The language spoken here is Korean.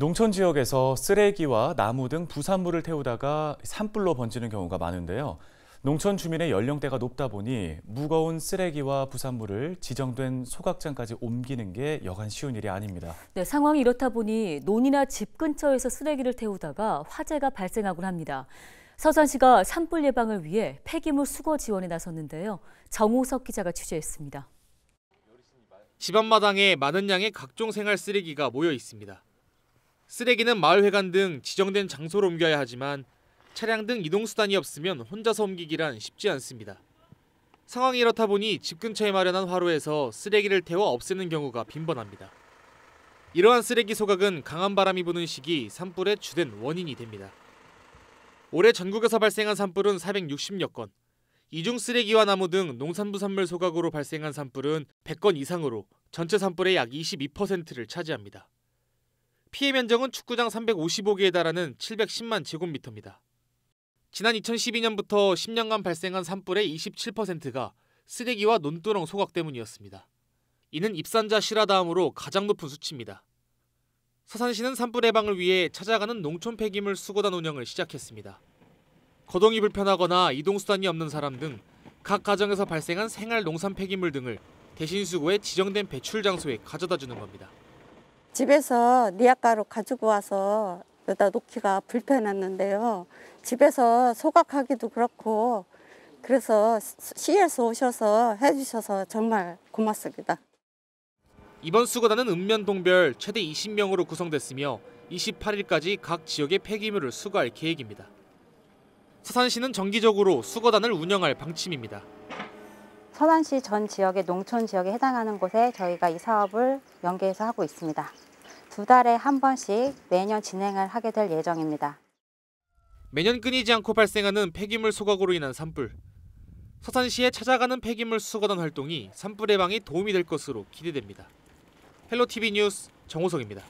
농촌 지역에서 쓰레기와 나무 등 부산물을 태우다가 산불로 번지는 경우가 많은데요. 농촌 주민의 연령대가 높다 보니 무거운 쓰레기와 부산물을 지정된 소각장까지 옮기는 게 여간 쉬운 일이 아닙니다. 네, 상황이 이렇다 보니 논이나 집 근처에서 쓰레기를 태우다가 화재가 발생하곤 합니다. 서산시가 산불 예방을 위해 폐기물 수거 지원에 나섰는데요. 정호석 기자가 취재했습니다. 집 앞마당에 많은 양의 각종 생활 쓰레기가 모여 있습니다. 쓰레기는 마을회관 등 지정된 장소로 옮겨야 하지만 차량 등 이동수단이 없으면 혼자서 옮기기란 쉽지 않습니다. 상황이 이렇다 보니 집 근처에 마련한 화로에서 쓰레기를 태워 없애는 경우가 빈번합니다. 이러한 쓰레기 소각은 강한 바람이 부는 시기 산불의 주된 원인이 됩니다. 올해 전국에서 발생한 산불은 460여 건, 이중 쓰레기와 나무 등 농산부 산물 소각으로 발생한 산불은 100건 이상으로 전체 산불의 약 22%를 차지합니다. 피해 면적은 축구장 355개에 달하는 710만 제곱미터입니다. 지난 2012년부터 10년간 발생한 산불의 27%가 쓰레기와 논두렁 소각 때문이었습니다. 이는 입산자 실화 다음으로 가장 높은 수치입니다. 서산시는 산불 예방을 위해 찾아가는 농촌 폐기물 수거단 운영을 시작했습니다. 거동이 불편하거나 이동수단이 없는 사람 등 각 가정에서 발생한 생활 농산 폐기물 등을 대신 수거해 지정된 배출 장소에 가져다 주는 겁니다. 집에서 니약가루 가지고 와서 여기다 놓기가 불편했는데요. 집에서 소각하기도 그렇고 그래서 시에서 오셔서 해주셔서 정말 고맙습니다. 이번 수거단은 읍면동별 최대 20명으로 구성됐으며 28일까지 각 지역의 폐기물을 수거할 계획입니다. 서산시는 정기적으로 수거단을 운영할 방침입니다. 서만시 전 지역의 농촌 지역에 해당하는 곳에 저희가 이 사업을 연계해서 하고 있습니다. 두 달에 한 번씩 매년 진행을 하게 될 예정입니다. 매년 끊이지 않고 발생하는 폐기물 소각으로 인한 산불. 서산시에 찾아가는 폐기물 수거단 활동이 산불 예방에 도움이 될 것으로 기대됩니다. 헬로TV 뉴스 정호석입니다